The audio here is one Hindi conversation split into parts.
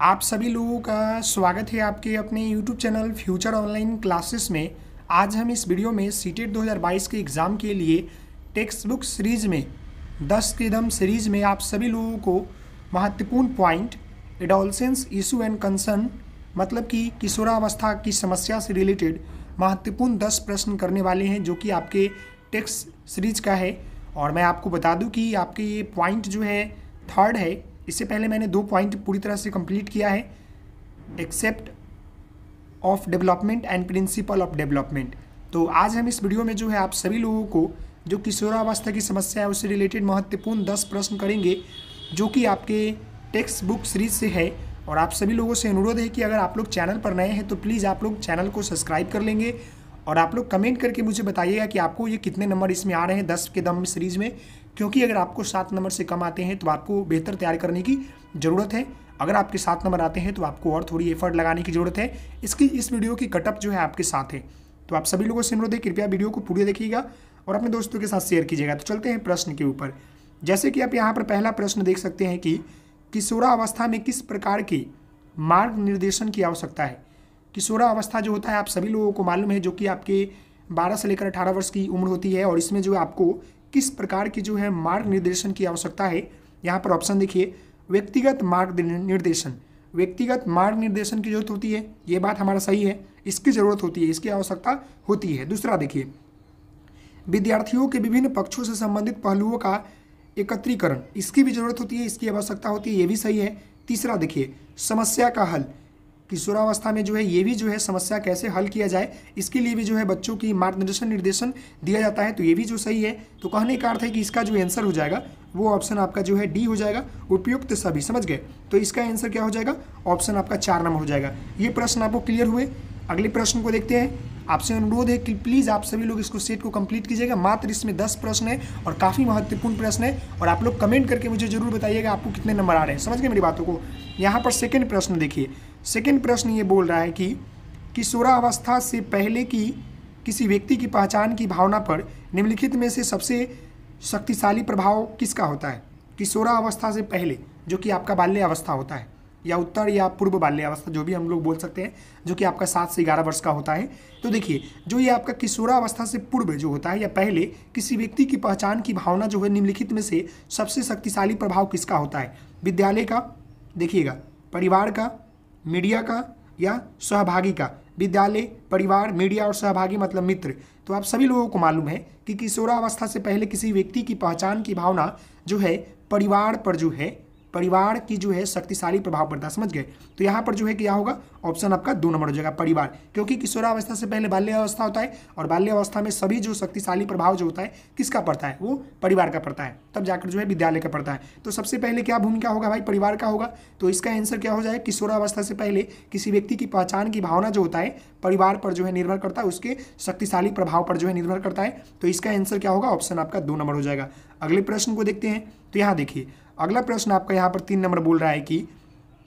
आप सभी लोगों का स्वागत है आपके अपने YouTube channel future online classes में आज हम इस वीडियो में सीटेट 2022 के एग्ज़ाम के लिए टेक्स्ट बुक सीरीज़ में दस के दम सीरीज़ में आप सभी लोगों को महत्वपूर्ण point adolescence issue and concern मतलब कि किशोरावस्था की समस्या से रिलेटेड महत्वपूर्ण दस प्रश्न करने वाले हैं जो कि आपके टेक्स्ट सीरीज का है और मैं आपको बता दूं कि आपके ये पॉइंट जो है थर्ड है इससे पहले मैंने दो पॉइंट पूरी तरह से कंप्लीट किया है aspect of development and principle of development तो आज हम इस वीडियो में जो है आप सभी लोगों को जो किशोरावस्था की समस्या है उससे रिलेटेड महत्वपूर्ण दस प्रश्न करेंगे जो कि आपके टेक्स्ट बुक सीरीज से है और आप सभी लोगों से अनुरोध है कि अगर आप लोग चैनल पर नए हैं तो प्लीज़ आप लोग चैनल को सब्सक्राइब कर लेंगे और आप लोग कमेंट करके मुझे बताइएगा कि आपको ये कितने नंबर इसमें आ रहे हैं दस के दम सीरीज़ में क्योंकि अगर आपको सात नंबर से कम आते हैं तो आपको बेहतर तैयार करने की ज़रूरत है अगर आपके सात नंबर आते हैं तो आपको और थोड़ी एफर्ट लगाने की ज़रूरत है इसकी इस वीडियो की कटअप जो है आपके साथ है तो आप सभी लोगों से अनुरोध है कृपया वीडियो को पूरे देखिएगा और अपने दोस्तों के साथ शेयर कीजिएगा तो चलते हैं प्रश्न के ऊपर जैसे कि आप यहाँ पर पहला प्रश्न देख सकते हैं कि किशोरावस्था में किस प्रकार के मार्ग निर्देशन की आवश्यकता है किशोरा अवस्था जो होता है आप सभी लोगों को मालूम है जो कि आपके बारह से लेकर अठारह वर्ष की उम्र होती है और इसमें जो आपको किस प्रकार की जो है मार्ग निर्देशन की आवश्यकता है यहाँ पर ऑप्शन देखिए व्यक्तिगत मार्ग निर्देशन व्यक्तिगत मार्ग निर्देशन की जरूरत होती है ये बात हमारा सही है इसकी जरूरत होती है इसकी आवश्यकता होती है दूसरा देखिए विद्यार्थियों के विभिन्न पक्षों से संबंधित पहलुओं का एकत्रीकरण इसकी भी जरूरत होती है इसकी आवश्यकता होती है ये भी सही है तीसरा देखिए समस्या का हल किशोरावस्था में जो है ये भी जो है समस्या कैसे हल किया जाए इसके लिए भी जो है बच्चों की मार्गदर्शन निर्देशन दिया जाता है तो ये भी जो सही है तो कहने का अर्थ है कि इसका जो आंसर हो जाएगा वो ऑप्शन आपका जो है डी हो जाएगा उपयुक्त सभी समझ गए तो इसका आंसर क्या हो जाएगा ऑप्शन आपका चार नंबर हो जाएगा ये प्रश्न आपको क्लियर हुए अगले प्रश्न को देखते हैं आपसे अनुरोध है कि प्लीज़ आप सभी लोग इसको सेट को कंप्लीट कीजिएगा मात्र इसमें दस प्रश्न है और काफ़ी महत्वपूर्ण प्रश्न है और आप लोग कमेंट करके मुझे जरूर बताइएगा आपको कितने नंबर आ रहे हैं समझ गए मेरी बातों को यहाँ पर सेकेंड प्रश्न देखिए सेकेंड प्रश्न ये बोल रहा है कि किशोरावस्था से पहले की किसी व्यक्ति की पहचान की भावना पर निम्नलिखित में से सबसे शक्तिशाली प्रभाव किसका होता है किशोरावस्था से पहले जो कि आपका बाल्य अवस्था होता है या उत्तर या पूर्व बाल्यावस्था जो भी हम लोग बोल सकते हैं जो कि आपका सात से ग्यारह वर्ष का होता है तो देखिए जो ये आपका किशोरावस्था से पूर्व जो होता है या पहले किसी व्यक्ति की पहचान की भावना जो है निम्नलिखित में से सबसे शक्तिशाली प्रभाव किसका होता है विद्यालय का देखिएगा परिवार का मीडिया का या सहभागी का विद्यालय परिवार मीडिया और सहभागी मतलब मित्र तो आप सभी लोगों को मालूम है कि किशोरावस्था से पहले किसी व्यक्ति की पहचान की भावना जो है परिवार पर जो है परिवार की जो है शक्तिशाली प्रभाव पड़ता है समझ गए तो यहाँ पर जो है क्या होगा ऑप्शन आपका दो नंबर हो जाएगा परिवार क्योंकि किशोरावस्था से पहले बाल्यावस्था होता है और बाल्यावस्था में सभी जो शक्तिशाली प्रभाव जो होता है किसका पड़ता है वो परिवार का पड़ता है तब जाकर जो है विद्यालय का पड़ता है तो सबसे पहले क्या भूमिका होगा भाई परिवार का होगा तो इसका आंसर क्या हो जाए किशोरावस्था से पहले किसी व्यक्ति की पहचान की भावना जो होता है परिवार पर जो है निर्भर करता है उसके शक्तिशाली प्रभाव पर जो है निर्भर करता है तो इसका आंसर क्या होगा ऑप्शन आपका दो नंबर हो जाएगा अगले प्रश्न को देखते हैं तो यहाँ देखिए अगला प्रश्न आपका यहाँ पर तीन नंबर बोल रहा है कि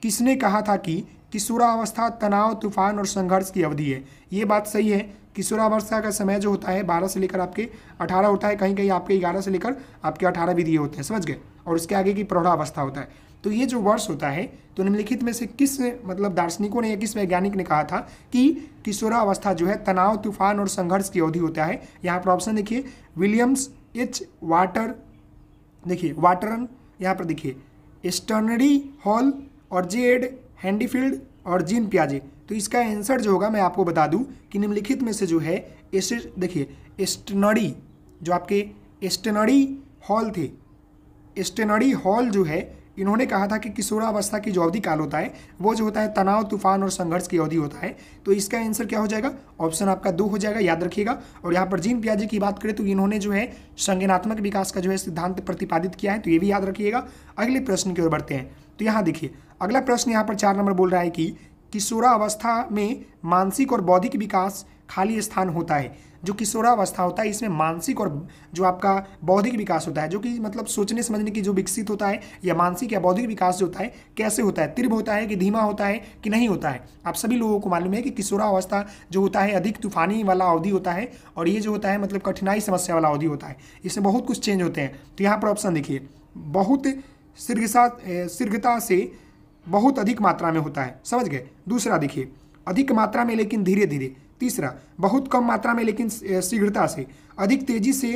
किसने कहा था कि किशोरावस्था तनाव तूफान और संघर्ष की अवधि है ये बात सही है किशोरावस्था का समय जो होता है बारह से लेकर आपके अठारह होता है कहीं कहीं आपके ग्यारह से लेकर आपके अठारह भी दिए होते हैं समझ गए और उसके आगे की प्रौढ़ावस्था होता है तो ये जो वर्ष होता है तो निम्नलिखित में से किस मतलब दार्शनिकों ने या किस वैज्ञानिक ने कहा था कि किशोरावस्था जो है तनाव तूफान और संघर्ष की अवधि होता है यहाँ पर ऑप्शन देखिए विलियम्स एच वाटर देखिए वाटरन यहाँ पर देखिए स्टर्नरी हॉल और जे एड हैंडीफील्ड और जीन प्याजे तो इसका आंसर जो होगा मैं आपको बता दूं कि निम्नलिखित में से जो है इस देखिए स्टनरी जो आपके स्टनरी हॉल थे एस्टनरी हॉल जो है इन्होंने कहा था कि किशोरावस्था की जो अवधि काल होता है वो जो होता है तनाव तूफान और संघर्ष की अवधि होता है तो इसका आंसर क्या हो जाएगा ऑप्शन आपका दो हो जाएगा याद रखिएगा और यहाँ पर जीन प्याजी की बात करें तो इन्होंने जो है संगनात्मक विकास का जो है सिद्धांत प्रतिपादित किया है तो ये भी याद रखिएगा अगले प्रश्न की ओर बढ़ते हैं तो यहाँ देखिए अगला प्रश्न यहाँ पर चार नंबर बोल रहा है कि किशोरावस्था में मानसिक और बौद्धिक विकास खाली स्थान होता है जो किशोरावस्था होता है इसमें मानसिक और जो आपका बौद्धिक विकास होता है जो कि मतलब सोचने समझने की जो विकसित होता है या मानसिक या बौद्धिक विकास जो होता है कैसे होता है तीव्र होता है कि धीमा होता है कि नहीं होता है आप सभी लोगों को मालूम है कि किशोरावस्था जो होता है अधिक तूफानी वाला अवधि होता है और ये जो होता है मतलब कठिनाई समस्या वाला अवधि होता है इसमें बहुत कुछ चेंज होते हैं तो यहाँ पर ऑप्शन देखिए बहुत शीघ्रता शीर्घता से बहुत अधिक मात्रा में होता है समझ गए दूसरा देखिए अधिक मात्रा में लेकिन धीरे धीरे तीसरा बहुत कम मात्रा में लेकिन शीघ्रता से अधिक तेजी से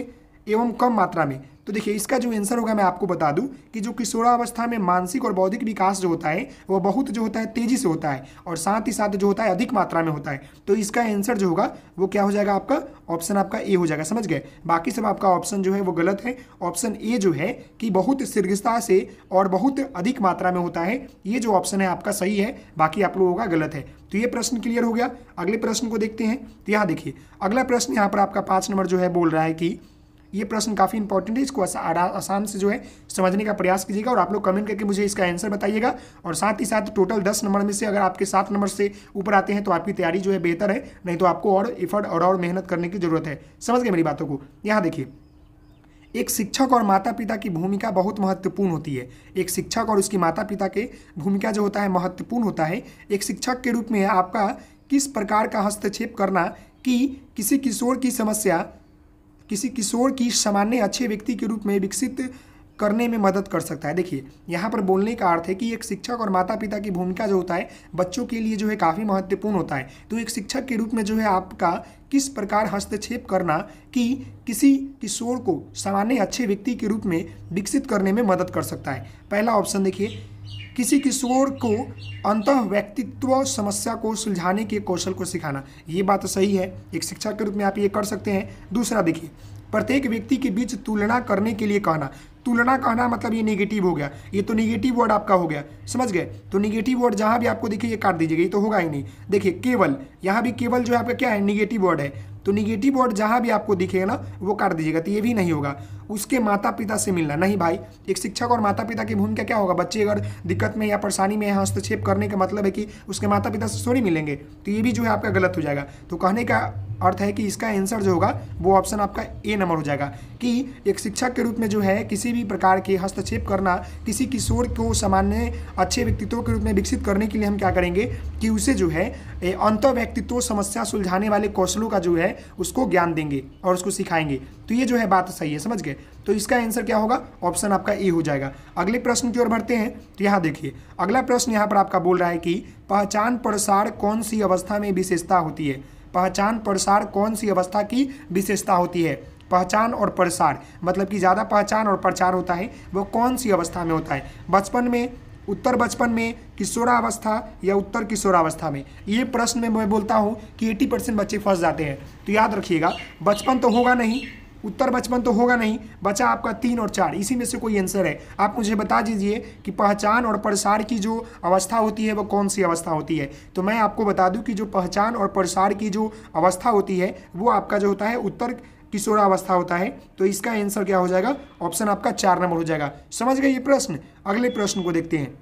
एवं कम मात्रा में तो देखिए इसका जो आंसर होगा मैं आपको बता दूं कि जो किशोरावस्था में मानसिक और बौद्धिक विकास जो होता है वह बहुत जो होता है तेजी से होता है और साथ ही साथ जो होता है अधिक मात्रा में होता है तो इसका आंसर जो होगा वो क्या हो जाएगा आपका ऑप्शन आपका ए हो जाएगा समझ गए बाकी सब आपका ऑप्शन जो है वो गलत है ऑप्शन ए जो है कि बहुत शीर्घता से और बहुत अधिक मात्रा में होता है ये जो ऑप्शन है आपका सही है बाकी आप लोगों का गलत है तो ये प्रश्न क्लियर हो गया अगले प्रश्न को देखते हैं तो यहाँ देखिए अगला प्रश्न यहाँ पर आपका पाँच नंबर जो है बोल रहा है कि ये प्रश्न काफ़ी इंपॉर्टेंट है इसको आसान से जो है समझने का प्रयास कीजिएगा और आप लोग कमेंट करके मुझे इसका आंसर बताइएगा और साथ ही साथ टोटल दस नंबर में से अगर आपके सात नंबर से ऊपर आते हैं तो आपकी तैयारी जो है बेहतर है नहीं तो आपको और इफर्ट और और मेहनत करने की जरूरत है समझ गए मेरी बातों को यहाँ देखिए एक शिक्षक और माता पिता की भूमिका बहुत महत्वपूर्ण होती है एक शिक्षक और उसकी माता पिता के भूमिका जो होता है महत्वपूर्ण होता है एक शिक्षक के रूप में आपका किस प्रकार का हस्तक्षेप करना कि किसी किशोर की समस्या किसी किशोर की सामान्य अच्छे व्यक्ति के रूप में विकसित करने में मदद कर सकता है देखिए यहाँ पर बोलने का अर्थ है कि एक शिक्षक और माता पिता की भूमिका जो होता है बच्चों के लिए जो है काफ़ी महत्वपूर्ण होता है तो एक शिक्षक के रूप में जो है आपका किस प्रकार हस्तक्षेप करना कि किसी किशोर को सामान्य अच्छे व्यक्ति के रूप में विकसित करने में मदद कर सकता है पहला ऑप्शन देखिए किसी किशोर को अंत व्यक्तित्व समस्या को सुलझाने के कौशल को सिखाना ये बात सही है एक शिक्षा के रूप में आप ये कर सकते हैं दूसरा देखिए प्रत्येक व्यक्ति के बीच तुलना करने के लिए कहना तुलना कहना मतलब ये निगेटिव हो गया ये तो निगेटिव वर्ड आपका हो गया समझ गए तो निगेटिव वर्ड जहाँ भी आपको देखिए ये काट दीजिएगा ये तो होगा ही नहीं देखिए केवल यहाँ भी केवल जो है आपका क्या है निगेटिव वर्ड है तो निगेटिव वर्ड जहाँ भी आपको दिखेगा ना वो काट दीजिएगा तो ये भी नहीं होगा उसके माता पिता से मिलना नहीं भाई एक शिक्षक और माता पिता की भूमिका क्या होगा बच्चे अगर दिक्कत में या परेशानी में हस्तक्षेप करने का मतलब है कि उसके माता पिता से थोड़ी मिलेंगे तो ये भी जो है आपका गलत हो जाएगा तो कहने का अर्थ है कि इसका आंसर जो होगा वो ऑप्शन आपका ए नंबर हो जाएगा कि एक शिक्षक के रूप में जो है किसी भी प्रकार के हस्तक्षेप करना किसी किशोर को सामान्य अच्छे व्यक्तित्व के रूप में विकसित करने के लिए हम क्या करेंगे कि उसे जो है अंत व्यक्तित्व समस्या सुलझाने वाले कौशलों का जो है उसको ज्ञान देंगे और उसको सिखाएंगे तो ये जो है बात सही है समझ गए है तो इसका आंसर क्या होगा ऑप्शन आपका ए हो जाएगा अगले प्रश्न की ओर बढ़ते हैं तो यहाँ देखिए अगला प्रश्न यहाँ पर आपका बोल रहा है कि पहचान प्रसार कौन सी अवस्था में विशेषता होती है पहचान प्रसार कौन सी अवस्था की विशेषता होती है पहचान और प्रसार मतलब कि ज़्यादा पहचान और प्रचार होता है वो कौन सी अवस्था में होता है बचपन में उत्तर बचपन में किशोरावस्था या उत्तर किशोरावस्था में ये प्रश्न में मैं बोलता हूँ कि 80 परसेंट बच्चे फंस जाते हैं तो याद रखिएगा बचपन तो होगा नहीं उत्तर बचपन तो होगा नहीं बचा आपका तीन और चार इसी में से कोई आंसर है आप मुझे बता दीजिए कि पहचान और प्रसार की जो अवस्था होती है वो कौन सी अवस्था होती है तो मैं आपको बता दूं कि जो पहचान और प्रसार की जो अवस्था होती है वो आपका जो होता है उत्तर किशोरा अवस्था होता है तो इसका आंसर क्या हो जाएगा ऑप्शन आपका चार नंबर हो जाएगा समझ गए ये प्रश्न अगले प्रश्न को देखते हैं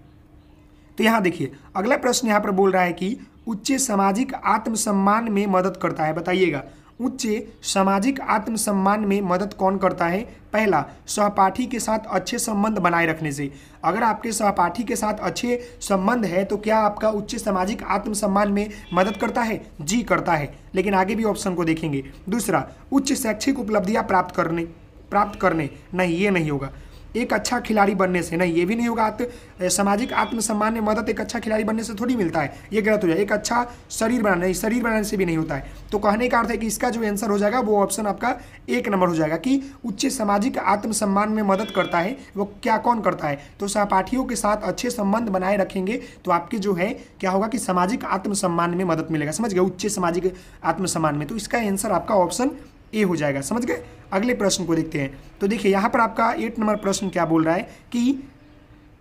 तो यहाँ देखिए अगला प्रश्न यहाँ पर बोल रहा है कि उच्च सामाजिक आत्मसम्मान में मदद करता है बताइएगा उच्च सामाजिक आत्मसम्मान में मदद कौन करता है पहला सहपाठी के साथ अच्छे संबंध बनाए रखने से अगर आपके सहपाठी के साथ अच्छे संबंध है तो क्या आपका उच्च सामाजिक आत्मसम्मान में मदद करता है जी करता है लेकिन आगे भी ऑप्शन को देखेंगे दूसरा उच्च शैक्षिक उपलब्धियाँ प्राप्त करने प्राप्त करने नहीं ये नहीं होगा एक अच्छा खिलाड़ी बनने से नहीं ये भी नहीं होगा आत्म सामाजिक आत्मसम्मान में मदद एक अच्छा खिलाड़ी बनने से थोड़ी मिलता है ये गलत हो जाए एक अच्छा शरीर बनाने शरीर बनाने से भी नहीं होता है तो कहने का अर्थ है कि इसका जो आंसर हो जाएगा वो ऑप्शन आपका एक नंबर हो जाएगा कि उच्च सामाजिक आत्मसम्मान में मदद करता है वो क्या कौन करता है तो सहपाठियों के साथ अच्छे संबंध बनाए रखेंगे तो आपके जो है क्या होगा कि सामाजिक आत्मसम्मान में मदद मिलेगा समझ गए उच्च सामाजिक आत्मसम्मान में तो इसका आंसर आपका ऑप्शन ए हो जाएगा समझ गए अगले प्रश्न को देखते हैं तो देखिए यहाँ पर आपका एट नंबर प्रश्न क्या बोल रहा है कि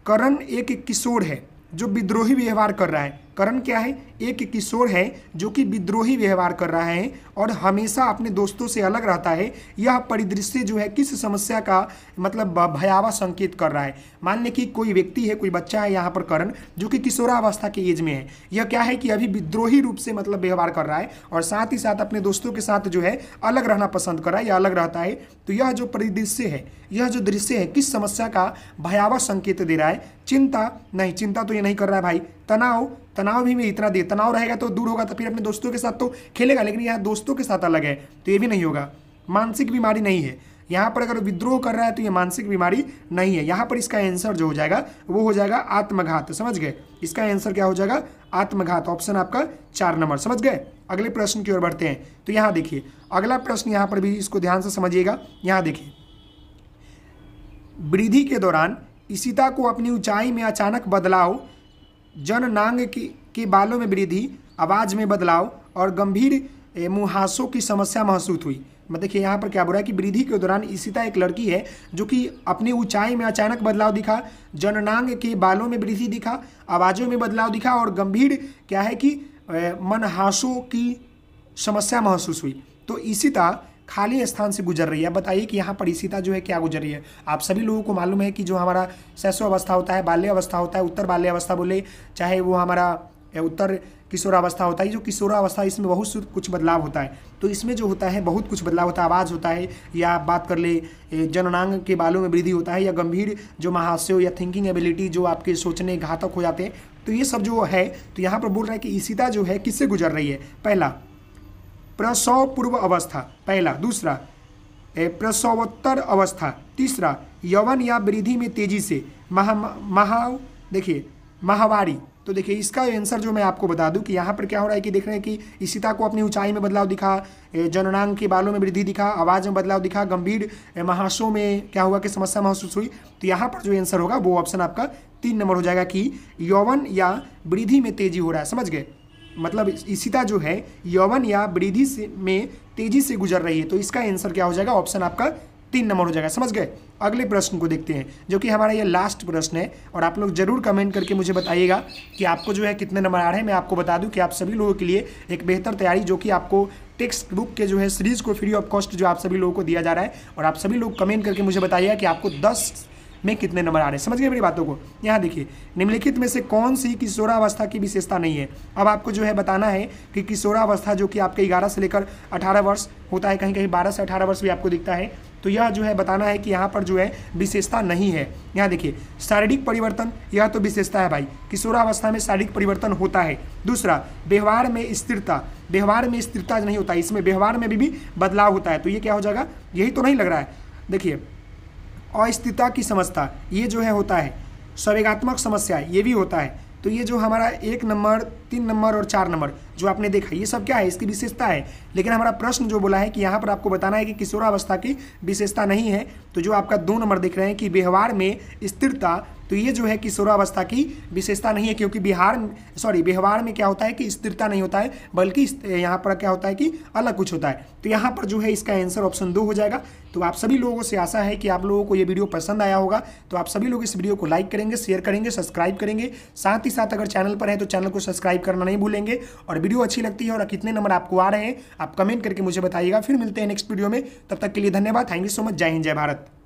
करण एक किशोर है जो विद्रोही व्यवहार कर रहा है करण क्या है एक किशोर है जो कि विद्रोही व्यवहार कर रहा है और हमेशा अपने दोस्तों से अलग रहता है यह परिदृश्य जो है किस समस्या का मतलब भयावह संकेत कर रहा है मान लें कि कोई व्यक्ति है कोई बच्चा है यहाँ पर करण जो कि किशोरावस्था के एज में है यह क्या है कि अभी विद्रोही रूप से मतलब व्यवहार कर रहा है और साथ ही साथ अपने दोस्तों के साथ जो है अलग रहना पसंद कर रहा है या अलग रहता है तो यह जो परिदृश्य है यह जो दृश्य है किस समस्या का भयावह संकेत दे रहा है चिंता नहीं चिंता तो ये नहीं कर रहा है भाई तनाव तनाव भी नहीं इतना दे तनाव रहेगा तो दूर होगा तो फिर अपने दोस्तों के साथ तो खेलेगा लेकिन यहाँ दोस्तों के साथ अलग है तो ये भी नहीं होगा मानसिक बीमारी नहीं है यहाँ पर अगर विद्रोह कर रहा है तो ये मानसिक बीमारी नहीं है यहाँ पर इसका आंसर जो हो जाएगा वो हो जाएगा आत्मघात समझ गए इसका आंसर क्या हो जाएगा आत्मघात ऑप्शन आपका चार नंबर समझ गए अगले प्रश्न की ओर बढ़ते हैं तो यहाँ देखिए अगला प्रश्न यहाँ पर भी इसको ध्यान से समझिएगा यहाँ देखिए वृद्धि के दौरान इसिता को अपनी ऊंचाई में अचानक बदलाव जननांग की, के बालों में वृद्धि आवाज़ में बदलाव और गंभीर मुहासों की समस्या महसूस हुई मतलब देखिए यहाँ पर क्या बोल रहा है कि वृद्धि के दौरान इसीता एक लड़की है जो कि अपनी ऊंचाई में अचानक बदलाव दिखा जननांग के बालों में वृद्धि दिखा आवाज़ों में बदलाव दिखा और गंभीर क्या है कि मनहासों की समस्या महसूस हुई तो इसीता खाली स्थान से गुजर रही है बताइए कि यहाँ पर सीता जो है क्या गुजर रही है आप सभी लोगों को मालूम है कि जो हमारा सैसो अवस्था होता है बाल्य अवस्था होता है उत्तर बाल्य अवस्था बोले चाहे वो हमारा उत्तर किशोरावस्था होता है जो किशोरावस्था इसमें बहुत कुछ बदलाव होता है तो इसमें जो होता है बहुत कुछ बदलाव होता है आवाज़ होता है या आप बात कर ले जननांग के बालों में वृद्धि होता है या गंभीर जो महाशय या थिंकिंग एबिलिटी जो आपके सोचने घातक हो जाते हैं तो ये सब जो है तो यहाँ पर बोल रहा है कि ईसिता जो है किससे गुजर रही है पहला प्रसव पूर्व अवस्था पहला दूसरा प्रसवोत्तर अवस्था तीसरा यवन या वृद्धि में तेजी से महा महा देखिए महावारी तो देखिए इसका आंसर जो मैं आपको बता दूं कि यहाँ पर क्या हो रहा है कि देख रहे हैं कि सीता को अपनी ऊंचाई में बदलाव दिखा जननांग के बालों में वृद्धि दिखा आवाज़ में बदलाव दिखा गंभीर महासों में क्या हुआ कि समस्या महसूस हुई तो यहाँ पर जो आंसर होगा वो ऑप्शन आपका तीन नंबर हो जाएगा कि यौवन या वृद्धि में तेजी हो रहा है समझ गए मतलब इसीता जो है यौवन या वृद्धि से में तेजी से गुजर रही है तो इसका आंसर क्या हो जाएगा ऑप्शन आपका तीन नंबर हो जाएगा समझ गए अगले प्रश्न को देखते हैं जो कि हमारा ये लास्ट प्रश्न है और आप लोग जरूर कमेंट करके मुझे बताइएगा कि आपको जो है कितने नंबर आ रहे हैं मैं आपको बता दूं कि आप सभी लोगों के लिए एक बेहतर तैयारी जो कि आपको टेक्स्ट बुक के जो है सीरीज़ को फ्री ऑफ कॉस्ट जो आप सभी लोगों को दिया जा रहा है और आप सभी लोग कमेंट करके मुझे बताइएगा कि आपको दस में कितने नंबर आ रहे हैं समझ गए मेरी बातों को यहाँ देखिए निम्नलिखित में से कौन सी किशोरावस्था की विशेषता नहीं है अब आपको जो है बताना है कि किशोरावस्था जो कि आपके ग्यारह से लेकर अठारह वर्ष होता है कहीं कहीं बारह से अठारह वर्ष भी आपको दिखता है तो यह जो है बताना है कि यहाँ पर जो है विशेषता नहीं है यहाँ देखिए शारीरिक परिवर्तन यह तो विशेषता है भाई किशोरावस्था में शारीरिक परिवर्तन होता है दूसरा व्यवहार में स्थिरता व्यवहार में स्थिरता नहीं होता इसमें व्यवहार में भी, भी बदलाव होता है तो ये क्या हो जाएगा यही तो नहीं लग रहा है देखिए अस्थिरता की समस्या ये जो है होता है संवेगात्मक समस्या ये भी होता है तो ये जो हमारा एक नंबर तीन नंबर और चार नंबर जो आपने देखा ये सब क्या है इसकी विशेषता है लेकिन हमारा प्रश्न जो बोला है कि यहाँ पर आपको बताना है कि किशोरावस्था की विशेषता नहीं है तो जो आपका दो नंबर देख रहे हैं कि व्यवहार में स्थिरता तो ये जो है किशोरावस्था की विशेषता नहीं है क्योंकि बिहार सॉरी व्यवहार में क्या होता है कि स्थिरता नहीं होता है बल्कि यहाँ पर क्या होता है कि अलग कुछ होता है तो यहाँ पर जो है इसका आंसर ऑप्शन दो हो जाएगा तो आप सभी लोगों से आशा है कि आप लोगों को ये वीडियो पसंद आया होगा तो आप सभी लोग इस वीडियो को लाइक करेंगे शेयर करेंगे सब्सक्राइब करेंगे साथ ही साथ अगर चैनल पर है तो चैनल को सब्सक्राइब करना नहीं भूलेंगे और वीडियो अच्छी लगती है और कितने नंबर आपको आ रहे हैं आप कमेंट करके मुझे बताइएगा फिर मिलते हैं नेक्स्ट वीडियो में तब तक के लिए धन्यवाद थैंक यू सो मच जय हिंद जय भारत